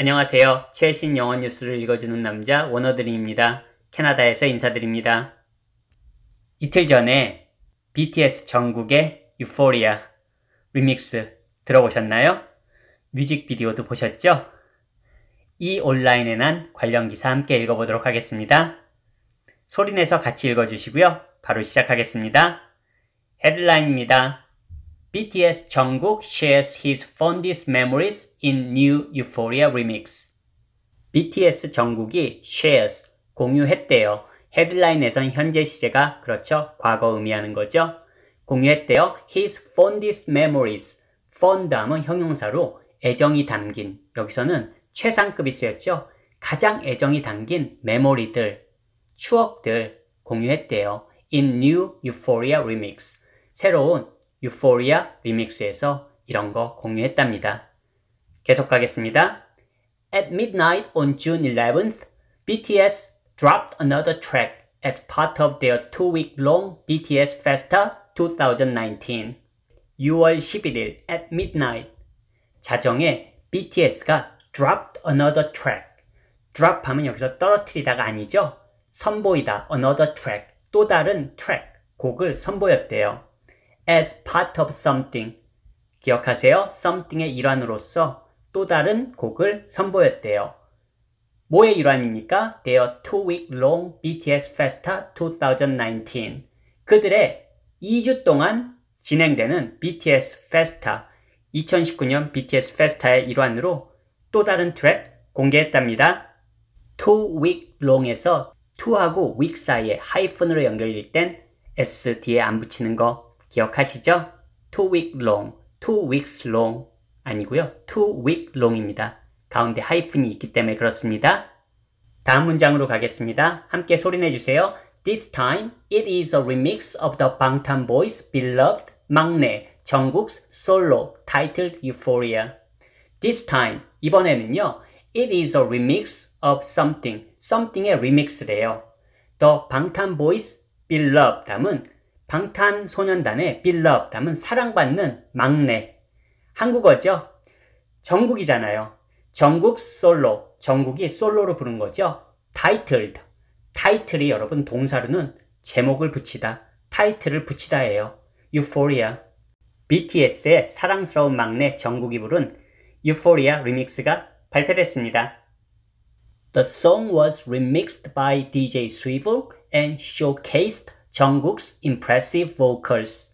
안녕하세요. 최신 영어 뉴스를 읽어주는 남자 원어드림입니다. 캐나다에서 인사드립니다. 이틀 전에 BTS 전국의 유포리아 리믹스 들어보셨나요? 뮤직비디오도 보셨죠? 이 온라인에 난 관련 기사 함께 읽어보도록 하겠습니다. 소리내서 같이 읽어주시고요. 바로 시작하겠습니다. 헤드라인입니다. BTS 정국 shares his fondest memories in new Euphoria remix. BTS 정국이 shares 공유했대요. 헤드라인에선 현재 시제가 그렇죠. 과거 의미하는 거죠. 공유했대요. His fondest memories. fond함은 형용사로 애정이 담긴 여기서는 최상급이 쓰였죠. 가장 애정이 담긴 메모리들, 추억들 공유했대요. In New Euphoria Remix. 새로운 유포리아 리믹스에서 이런 거 공유했답니다. 계속 가겠습니다. At midnight on June 11th, BTS dropped another track as part of their two-week-long BTS Festa 2019. 6월 11일 at midnight 자정에 BTS가 dropped another track. drop 하면 여기서 떨어뜨리다가 아니죠. 선보이다 another track 또 다른 track. 곡을 선보였대요. as part of something. 기억하세요? something의 일환으로서 또 다른 곡을 선보였대요. 뭐의 일환입니까? Their two-week long BTS Festa 2019. 그들의 2주 동안 진행되는 BTS Festa 2019년 BTS Festa의 일환으로 또 다른 트랙 공개했답니다. two-week long에서 to하고 week 사이에 하이픈으로 연결될 땐 s 뒤에 안 붙이는 거 기억하시죠? two week long, two weeks long 아니고요. two week long입니다. 가운데 하이픈이 있기 때문에 그렇습니다. 다음 문장으로 가겠습니다. 함께 소리내 주세요. This time it is a remix of the Bangtan Boys' beloved 막내 정국 솔로 o l o titled Euphoria. This time 이번에는요. It is a remix of something. something의 remix래요. The 방탄 boys beloved 함은 방탄소년단의 빌럽 담은 사랑받는 막내 한국어죠 정국이잖아요 정국 솔로 정국이 솔로로 부른 거죠 타이틀 l 타이틀이 여러분 동사로는 제목을 붙이다 타이틀을 붙이다예요 유포리아. BTS의 사랑스러운 막내 정국이 부른 유포리아 리믹스가 발표됐습니다 The song was remixed by DJ Swivel and showcased Jungkook's impressive vocals.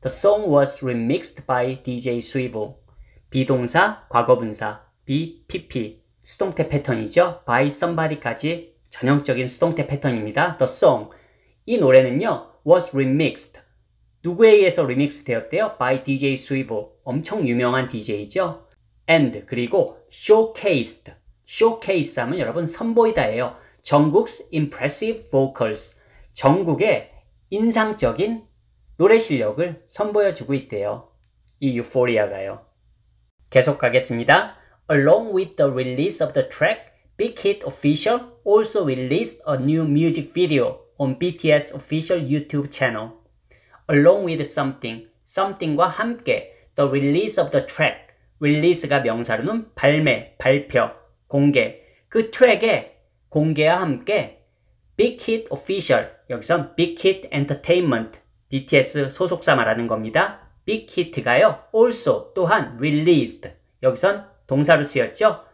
The song was remixed by DJ Suivo. 비동사, 과거분사, BPP, 수동태 패턴이죠. by somebody까지 전형적인 수동태 패턴입니다. The song. 이 노래는요, was remixed. 누구에 의해서 리믹스 되었대요? by DJ Suivo. 엄청 유명한 DJ죠. and, 그리고 showcased. showcase 하면 여러분 선보이다예요. 정국's impressive vocals. 전국의 인상적인 노래 실력을 선보여주고 있대요. 이 유포리아가요. 계속 가겠습니다. Along with the release of the track, Big Hit Official also released a new music video on BTS official YouTube channel. Along with something, something과 함께 the release of the track, release가 명사로는 발매, 발표, 공개. 그 트랙의 공개와 함께 Big Hit Official 여기선 r t a i n m e n t BTS 소속사 말하는 겁니다. Big h i t 가요 also 또한 released 여기선 동사로 쓰였죠.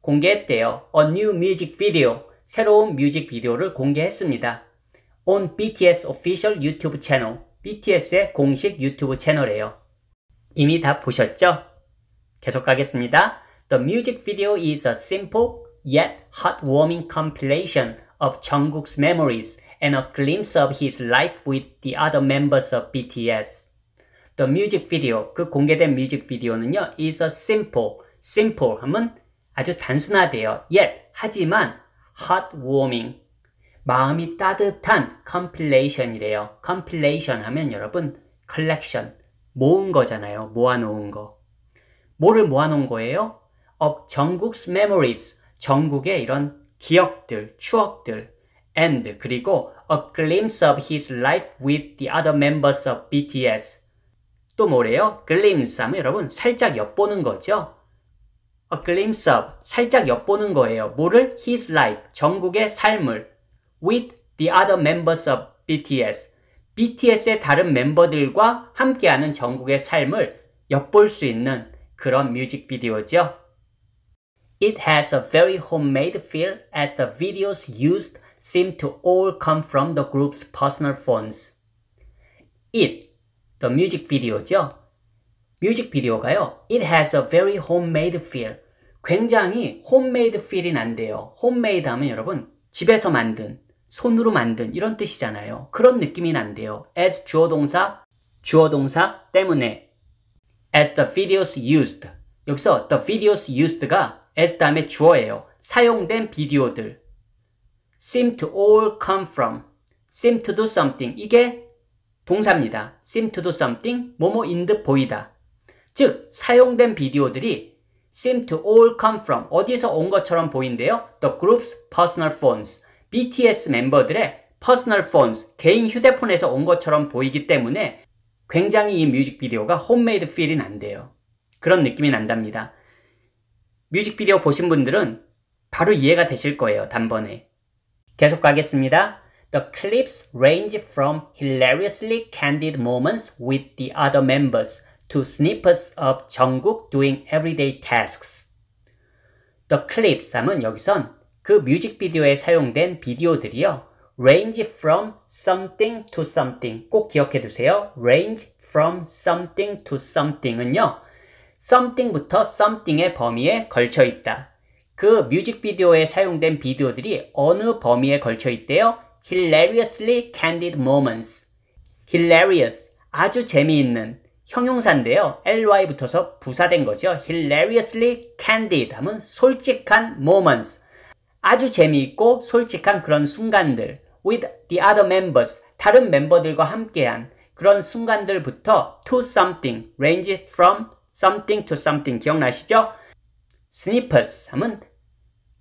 공개했대요. A new music video 새로운 뮤직 비디오를 공개했습니다. on BTS official YouTube channel BTS의 공식 유튜브 채널에요 이미 다 보셨죠? 계속 가겠습니다. The music video is a simple yet heartwarming compilation of Jungkook's memories and a glimpse of his life with the other members of BTS. The music video, 그 공개된 뮤직비디오는요, is a simple, simple 하면 아주 단순하대요. yet, 하지만 heartwarming, 마음이 따뜻한 compilation이래요. compilation 하면 여러분, collection, 모은 거잖아요. 모아놓은 거. 뭐를 모아놓은 거예요? of 전국's memories, 전국의 이런 기억들, 추억들, and 그리고 a glimpse of his life with the other members of BTS. 또 뭐래요? glimpse 하면 여러분 살짝 엿보는 거죠. a glimpse of 살짝 엿보는 거예요. 뭐를? his life, 정국의 삶을 with the other members of BTS. BTS의 다른 멤버들과 함께하는 정국의 삶을 엿볼 수 있는 그런 뮤직비디오죠. It has a very homemade feel as the videos used seem to all come from the group's personal phones. It, the music video죠. 뮤직 비디오가요. It has a very homemade feel. 굉장히 homemade feel이 난대요. homemade 하면 여러분 집에서 만든, 손으로 만든 이런 뜻이잖아요. 그런 느낌이 난대요. as 주어 동사, 주어 동사 때문에 as the videos used. 여기서 the videos used가 s 다음에 주어예요. 사용된 비디오들. seem to all come from. seem to do something. 이게 동사입니다. seem to do something. 뭐뭐 인듯 보이다. 즉, 사용된 비디오들이 seem to all come from. 어디에서 온 것처럼 보인대요 the group's personal phones. BTS 멤버들의 personal phones. 개인 휴대폰에서 온 것처럼 보이기 때문에 굉장히 이 뮤직비디오가 홈메이드 필이 난대요. 그런 느낌이 난답니다. 뮤직비디오 보신 분들은 바로 이해가 되실 거예요, 단번에. 계속 가겠습니다. The clips range from hilariously candid moments with the other members to snippets of 정국 doing everyday tasks. The clips 하면 여기선 그 뮤직비디오에 사용된 비디오들이요. range from something to something. 꼭 기억해 두세요. range from something to something은요. something부터 something의 범위에 걸쳐 있다. 그 뮤직비디오에 사용된 비디오들이 어느 범위에 걸쳐 있대요? hilariously candid moments. hilarious, 아주 재미있는 형용사인데요. ly 붙어서 부사된 거죠. hilariously candid 하면 솔직한 moments. 아주 재미있고 솔직한 그런 순간들. with the other members, 다른 멤버들과 함께한 그런 순간들부터 to something, range from something to something 기억나시죠? snippers 함은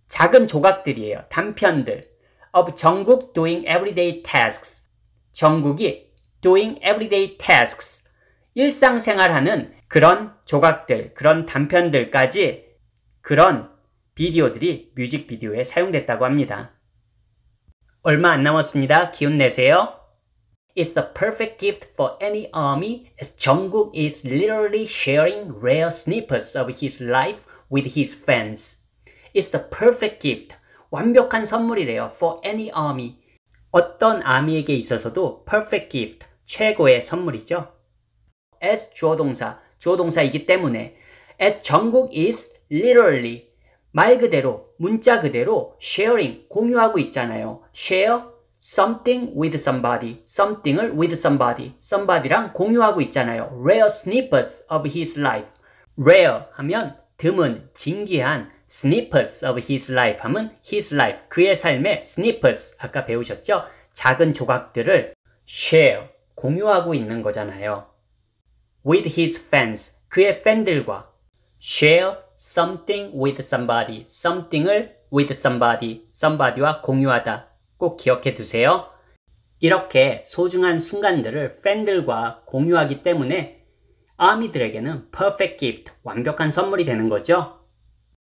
작은 조각들이에요. 단편들. of 정국 doing everyday tasks. 전국이 doing everyday tasks. 일상생활하는 그런 조각들, 그런 단편들까지 그런 비디오들이 뮤직비디오에 사용됐다고 합니다. 얼마 안 남았습니다. 기운 내세요. is the perfect gift for any army as Jungkook is literally sharing rare snippets of his life with his fans. It's the perfect gift. 완벽한 선물이래요. For any army. 어떤 아미에게 있어서도 perfect gift. 최고의 선물이죠. as 주어동사, 주어동사이기 때문에 as Jungkook is literally 말 그대로, 문자 그대로 sharing, 공유하고 있잖아요. share something with somebody, something을 with somebody, somebody랑 공유하고 있잖아요. rare snippets of his life. rare 하면 드문, 진기한 snippets of his life 하면 his life, 그의 삶의 snippets, 아까 배우셨죠? 작은 조각들을 share, 공유하고 있는 거잖아요. with his fans, 그의 팬들과 share something with somebody, something을 with somebody, somebody와 공유하다, 꼭 기억해 두세요. 이렇게 소중한 순간들을 팬들과 공유하기 때문에 아미들에게는 perfect gift, 완벽한 선물이 되는 거죠.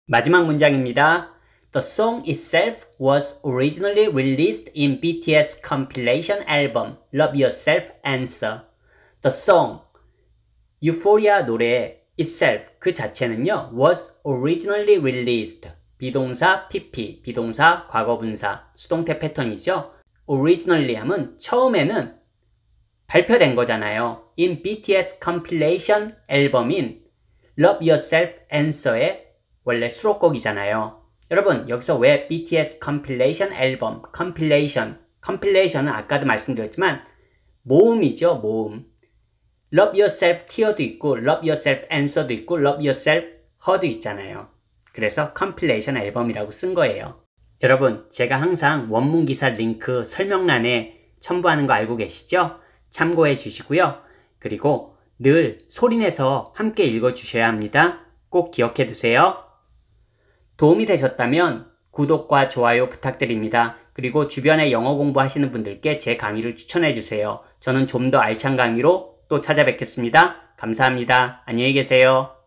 마지막 문장입니다. The song itself was originally released in BTS compilation album Love Yourself Answer. The song, Euphoria 노래 itself, 그 자체는요, was originally released. 비동사 PP, 비동사 과거분사, 수동태 패턴이죠. originally 함은 처음에는 발표된 거잖아요. in BTS compilation 앨범인 Love Yourself Answer의 원래 수록곡이잖아요. 여러분 여기서 왜 BTS compilation 앨범, compilation, compilation은 아까도 말씀드렸지만 모음이죠, 모음. Love Yourself Tear도 있고 Love Yourself Answer도 있고 Love Yourself Her도 있잖아요. 그래서 컴필레이션 앨범이라고 쓴 거예요. 여러분, 제가 항상 원문 기사 링크 설명란에 첨부하는 거 알고 계시죠? 참고해 주시고요. 그리고 늘 소리내서 함께 읽어 주셔야 합니다. 꼭 기억해 두세요. 도움이 되셨다면 구독과 좋아요 부탁드립니다. 그리고 주변에 영어 공부하시는 분들께 제 강의를 추천해 주세요. 저는 좀 더 알찬 강의로 또 찾아뵙겠습니다. 감사합니다. 안녕히 계세요.